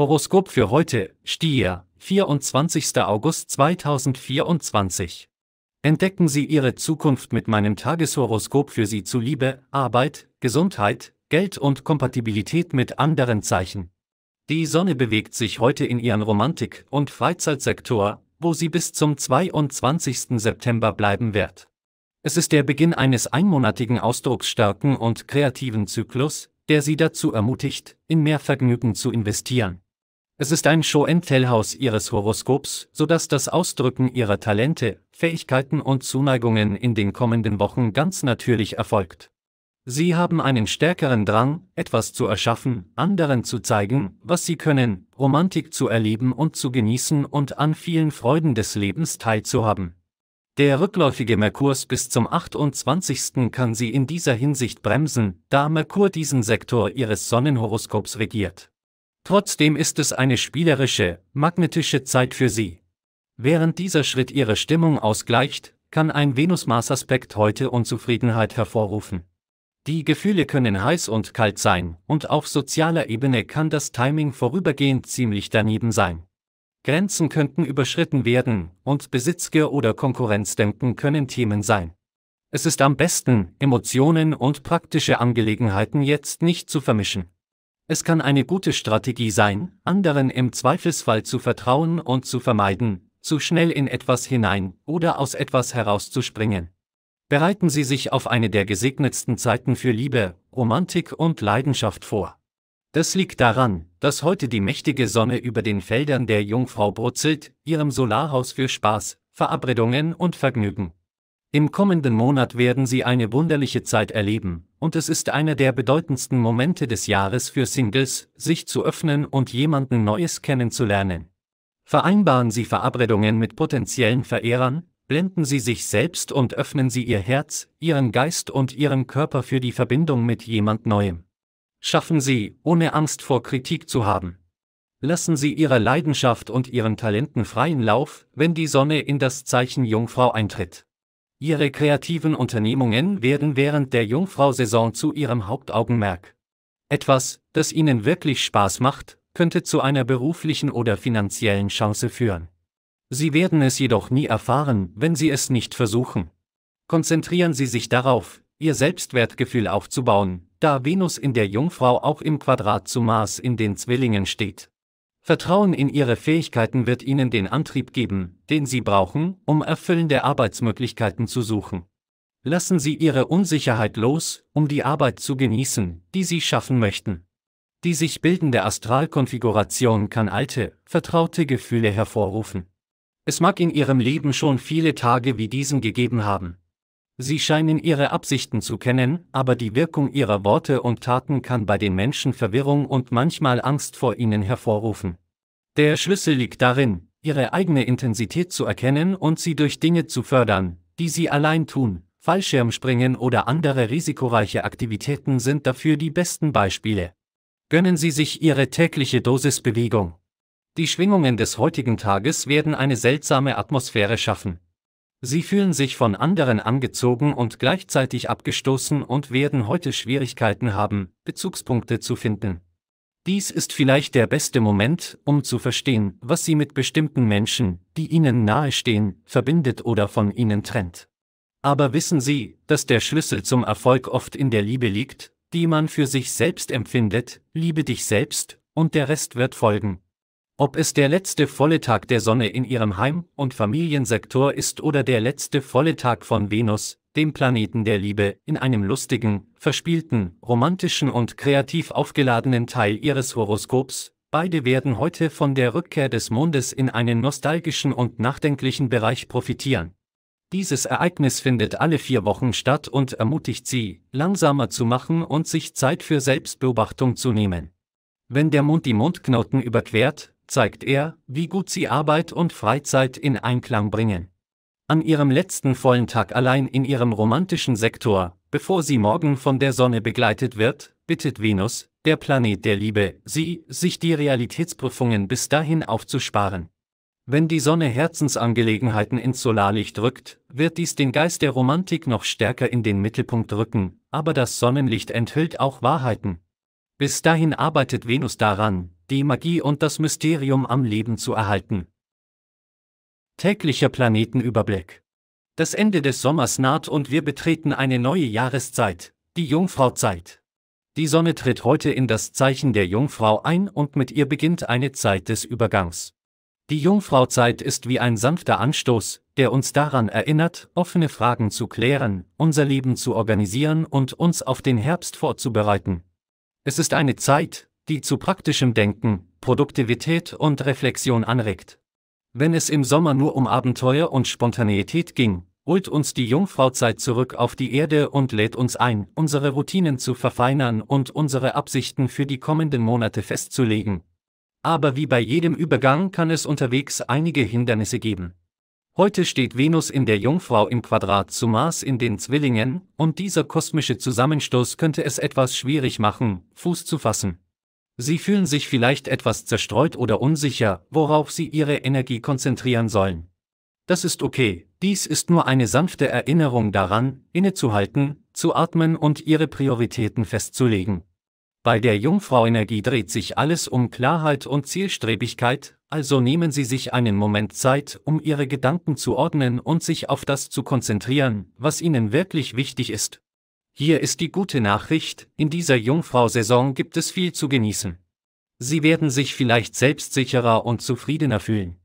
Horoskop für heute, Stier, 24. August 2024. Entdecken Sie Ihre Zukunft mit meinem Tageshoroskop für Sie zu Liebe, Arbeit, Gesundheit, Geld und Kompatibilität mit anderen Zeichen. Die Sonne bewegt sich heute in Ihren Romantik- und Freizeitsektor, wo sie bis zum 22. September bleiben wird. Es ist der Beginn eines einmonatigen ausdrucksstarken und kreativen Zyklus, der Sie dazu ermutigt, in mehr Vergnügen zu investieren. Es ist ein show entellhaus ihres Horoskops, sodass das Ausdrücken ihrer Talente, Fähigkeiten und Zuneigungen in den kommenden Wochen ganz natürlich erfolgt. Sie haben einen stärkeren Drang, etwas zu erschaffen, anderen zu zeigen, was sie können, Romantik zu erleben und zu genießen und an vielen Freuden des Lebens teilzuhaben. Der rückläufige Merkurs bis zum 28. kann sie in dieser Hinsicht bremsen, da Merkur diesen Sektor ihres Sonnenhoroskops regiert. Trotzdem ist es eine spielerische, magnetische Zeit für sie. Während dieser Schritt ihre Stimmung ausgleicht, kann ein Venus-Mars-Aspekt heute Unzufriedenheit hervorrufen. Die Gefühle können heiß und kalt sein, und auf sozialer Ebene kann das Timing vorübergehend ziemlich daneben sein. Grenzen könnten überschritten werden, und Besitzgier oder Konkurrenzdenken können Themen sein. Es ist am besten, Emotionen und praktische Angelegenheiten jetzt nicht zu vermischen. Es kann eine gute Strategie sein, anderen im Zweifelsfall zu vertrauen und zu vermeiden, zu schnell in etwas hinein oder aus etwas herauszuspringen. Bereiten Sie sich auf eine der gesegnetsten Zeiten für Liebe, Romantik und Leidenschaft vor. Das liegt daran, dass heute die mächtige Sonne über den Feldern der Jungfrau brutzelt, ihrem Solarhaus für Spaß, Verabredungen und Vergnügen. Im kommenden Monat werden Sie eine wunderliche Zeit erleben, und es ist einer der bedeutendsten Momente des Jahres für Singles, sich zu öffnen und jemanden Neues kennenzulernen. Vereinbaren Sie Verabredungen mit potenziellen Verehrern, blenden Sie sich selbst und öffnen Sie Ihr Herz, Ihren Geist und Ihren Körper für die Verbindung mit jemand Neuem. Schaffen Sie, ohne Angst vor Kritik zu haben. Lassen Sie Ihrer Leidenschaft und Ihren Talenten freien Lauf, wenn die Sonne in das Zeichen Jungfrau eintritt. Ihre kreativen Unternehmungen werden während der Jungfrau-Saison zu Ihrem Hauptaugenmerk. Etwas, das Ihnen wirklich Spaß macht, könnte zu einer beruflichen oder finanziellen Chance führen. Sie werden es jedoch nie erfahren, wenn Sie es nicht versuchen. Konzentrieren Sie sich darauf, Ihr Selbstwertgefühl aufzubauen, da Venus in der Jungfrau auch im Quadrat zu Mars in den Zwillingen steht. Vertrauen in ihre Fähigkeiten wird ihnen den Antrieb geben, den sie brauchen, um erfüllende Arbeitsmöglichkeiten zu suchen. Lassen Sie Ihre Unsicherheit los, um die Arbeit zu genießen, die Sie schaffen möchten. Die sich bildende Astralkonfiguration kann alte, vertraute Gefühle hervorrufen. Es mag in Ihrem Leben schon viele Tage wie diesen gegeben haben. Sie scheinen ihre Absichten zu kennen, aber die Wirkung ihrer Worte und Taten kann bei den Menschen Verwirrung und manchmal Angst vor ihnen hervorrufen. Der Schlüssel liegt darin, ihre eigene Intensität zu erkennen und sie durch Dinge zu fördern, die sie allein tun. Fallschirmspringen oder andere risikoreiche Aktivitäten sind dafür die besten Beispiele. Gönnen Sie sich Ihre tägliche Dosis Bewegung. Die Schwingungen des heutigen Tages werden eine seltsame Atmosphäre schaffen. Sie fühlen sich von anderen angezogen und gleichzeitig abgestoßen und werden heute Schwierigkeiten haben, Bezugspunkte zu finden. Dies ist vielleicht der beste Moment, um zu verstehen, was Sie mit bestimmten Menschen, die Ihnen nahestehen, verbindet oder von Ihnen trennt. Aber wissen Sie, dass der Schlüssel zum Erfolg oft in der Liebe liegt, die man für sich selbst empfindet, liebe dich selbst, und der Rest wird folgen, ob es der letzte volle Tag der Sonne in ihrem Heim- und Familiensektor ist oder der letzte volle Tag von Venus, dem Planeten der Liebe, in einem lustigen, verspielten, romantischen und kreativ aufgeladenen Teil ihres Horoskops, beide werden heute von der Rückkehr des Mondes in einen nostalgischen und nachdenklichen Bereich profitieren. Dieses Ereignis findet alle vier Wochen statt und ermutigt sie, langsamer zu machen und sich Zeit für Selbstbeobachtung zu nehmen. Wenn der Mond die Mondknoten überquert, zeigt er, wie gut sie Arbeit und Freizeit in Einklang bringen. An ihrem letzten vollen Tag allein in ihrem romantischen Sektor, bevor sie morgen von der Sonne begleitet wird, bittet Venus, der Planet der Liebe, sie, sich die Realitätsprüfungen bis dahin aufzusparen. Wenn die Sonne Herzensangelegenheiten ins Solarlicht rückt, wird dies den Geist der Romantik noch stärker in den Mittelpunkt rücken, aber das Sonnenlicht enthüllt auch Wahrheiten. Bis dahin arbeitet Venus daran, die Magie und das Mysterium am Leben zu erhalten. Täglicher Planetenüberblick. Das Ende des Sommers naht und wir betreten eine neue Jahreszeit, die Jungfrauzeit. Die Sonne tritt heute in das Zeichen der Jungfrau ein und mit ihr beginnt eine Zeit des Übergangs. Die Jungfrauzeit ist wie ein sanfter Anstoß, der uns daran erinnert, offene Fragen zu klären, unser Leben zu organisieren und uns auf den Herbst vorzubereiten. Es ist eine Zeit, die zu praktischem Denken, Produktivität und Reflexion anregt. Wenn es im Sommer nur um Abenteuer und Spontaneität ging, holt uns die Jungfrauzeit zurück auf die Erde und lädt uns ein, unsere Routinen zu verfeinern und unsere Absichten für die kommenden Monate festzulegen. Aber wie bei jedem Übergang kann es unterwegs einige Hindernisse geben. Heute steht Venus in der Jungfrau im Quadrat zu Mars in den Zwillingen, und dieser kosmische Zusammenstoß könnte es etwas schwierig machen, Fuß zu fassen. Sie fühlen sich vielleicht etwas zerstreut oder unsicher, worauf sie ihre Energie konzentrieren sollen. Das ist okay, dies ist nur eine sanfte Erinnerung daran, innezuhalten, zu atmen und ihre Prioritäten festzulegen. Bei der Jungfrau-Energie dreht sich alles um Klarheit und Zielstrebigkeit, also nehmen Sie sich einen Moment Zeit, um Ihre Gedanken zu ordnen und sich auf das zu konzentrieren, was Ihnen wirklich wichtig ist. Hier ist die gute Nachricht, in dieser Jungfrau-Saison gibt es viel zu genießen. Sie werden sich vielleicht selbstsicherer und zufriedener fühlen.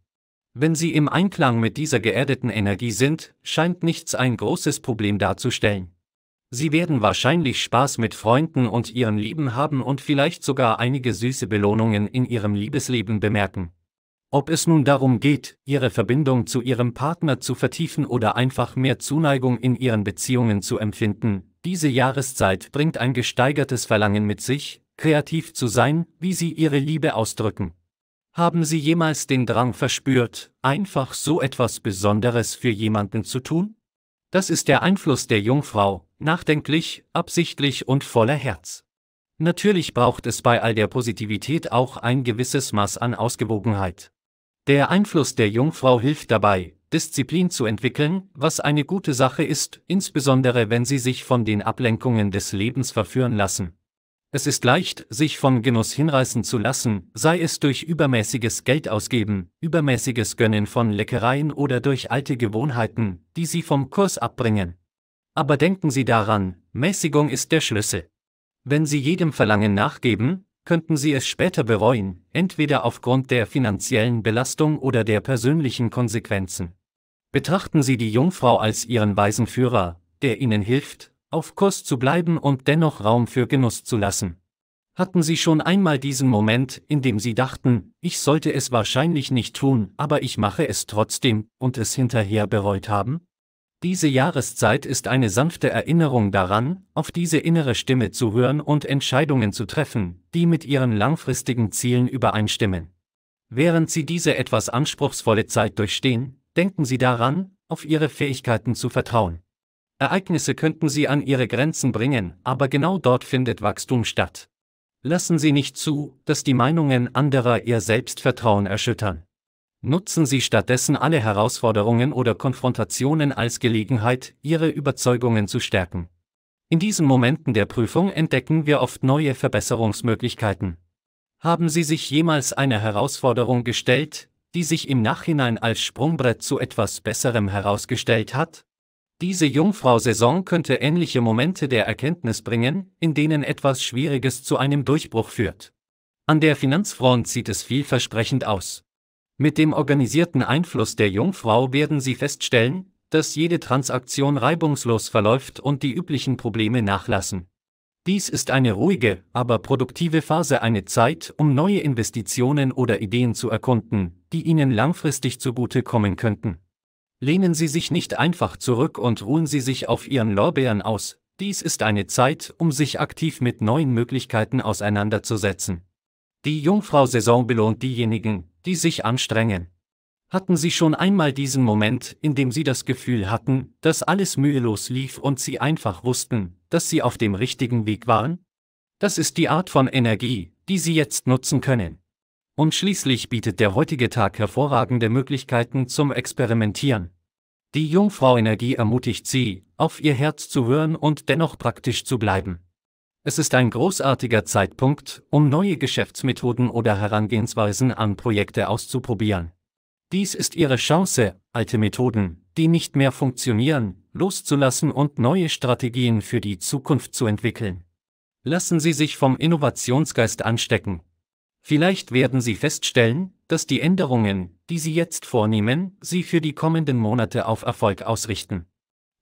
Wenn Sie im Einklang mit dieser geerdeten Energie sind, scheint nichts ein großes Problem darzustellen. Sie werden wahrscheinlich Spaß mit Freunden und ihren Lieben haben und vielleicht sogar einige süße Belohnungen in Ihrem Liebesleben bemerken. Ob es nun darum geht, ihre Verbindung zu ihrem Partner zu vertiefen oder einfach mehr Zuneigung in ihren Beziehungen zu empfinden, diese Jahreszeit bringt ein gesteigertes Verlangen mit sich, kreativ zu sein, wie sie ihre Liebe ausdrücken. Haben Sie jemals den Drang verspürt, einfach so etwas Besonderes für jemanden zu tun? Das ist der Einfluss der Jungfrau, nachdenklich, absichtlich und voller Herz. Natürlich braucht es bei all der Positivität auch ein gewisses Maß an Ausgewogenheit. Der Einfluss der Jungfrau hilft dabei, Disziplin zu entwickeln, was eine gute Sache ist, insbesondere wenn sie sich von den Ablenkungen des Lebens verführen lassen. Es ist leicht, sich von Genuss hinreißen zu lassen, sei es durch übermäßiges Geld ausgeben, übermäßiges Gönnen von Leckereien oder durch alte Gewohnheiten, die Sie vom Kurs abbringen. Aber denken Sie daran, Mäßigung ist der Schlüssel. Wenn Sie jedem Verlangen nachgeben, könnten sie es später bereuen, entweder aufgrund der finanziellen Belastung oder der persönlichen Konsequenzen. Betrachten Sie die Jungfrau als Ihren weisen Führer, der Ihnen hilft, auf Kurs zu bleiben und dennoch Raum für Genuss zu lassen. Hatten Sie schon einmal diesen Moment, in dem Sie dachten, ich sollte es wahrscheinlich nicht tun, aber ich mache es trotzdem, und es hinterher bereut haben? Diese Jahreszeit ist eine sanfte Erinnerung daran, auf diese innere Stimme zu hören und Entscheidungen zu treffen, die mit ihren langfristigen Zielen übereinstimmen. Während Sie diese etwas anspruchsvolle Zeit durchstehen, denken Sie daran, auf Ihre Fähigkeiten zu vertrauen. Ereignisse könnten Sie an Ihre Grenzen bringen, aber genau dort findet Wachstum statt. Lassen Sie nicht zu, dass die Meinungen anderer Ihr Selbstvertrauen erschüttern. Nutzen Sie stattdessen alle Herausforderungen oder Konfrontationen als Gelegenheit, Ihre Überzeugungen zu stärken. In diesen Momenten der Prüfung entdecken wir oft neue Verbesserungsmöglichkeiten. Haben Sie sich jemals einer Herausforderung gestellt, die sich im Nachhinein als Sprungbrett zu etwas Besserem herausgestellt hat? Diese Jungfrau-Saison könnte ähnliche Momente der Erkenntnis bringen, in denen etwas Schwieriges zu einem Durchbruch führt. An der Finanzfront sieht es vielversprechend aus. Mit dem organisierten Einfluss der Jungfrau werden Sie feststellen, dass jede Transaktion reibungslos verläuft und die üblichen Probleme nachlassen. Dies ist eine ruhige, aber produktive Phase, eine Zeit, um neue Investitionen oder Ideen zu erkunden, die Ihnen langfristig zugutekommen könnten. Lehnen Sie sich nicht einfach zurück und ruhen Sie sich auf Ihren Lorbeeren aus, dies ist eine Zeit, um sich aktiv mit neuen Möglichkeiten auseinanderzusetzen. Die Jungfrau-Saison belohnt diejenigen, die sich anstrengen. Hatten Sie schon einmal diesen Moment, in dem Sie das Gefühl hatten, dass alles mühelos lief und Sie einfach wussten, dass Sie auf dem richtigen Weg waren? Das ist die Art von Energie, die Sie jetzt nutzen können. Und schließlich bietet der heutige Tag hervorragende Möglichkeiten zum Experimentieren. Die Jungfrau Energie ermutigt Sie, auf Ihr Herz zu hören und dennoch praktisch zu bleiben. Es ist ein großartiger Zeitpunkt, um neue Geschäftsmethoden oder Herangehensweisen an Projekte auszuprobieren. Dies ist Ihre Chance, alte Methoden, die nicht mehr funktionieren, loszulassen und neue Strategien für die Zukunft zu entwickeln. Lassen Sie sich vom Innovationsgeist anstecken. Vielleicht werden Sie feststellen, dass die Änderungen, die Sie jetzt vornehmen, Sie für die kommenden Monate auf Erfolg ausrichten.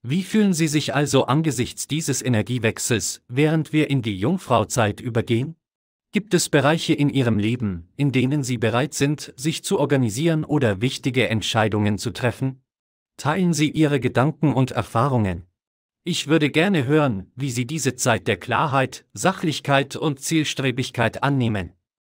Wie fühlen Sie sich also angesichts dieses Energiewechsels, während wir in die Jungfrauzeit übergehen? Gibt es Bereiche in Ihrem Leben, in denen Sie bereit sind, sich zu organisieren oder wichtige Entscheidungen zu treffen? Teilen Sie Ihre Gedanken und Erfahrungen. Ich würde gerne hören, wie Sie diese Zeit der Klarheit, Sachlichkeit und Zielstrebigkeit annehmen.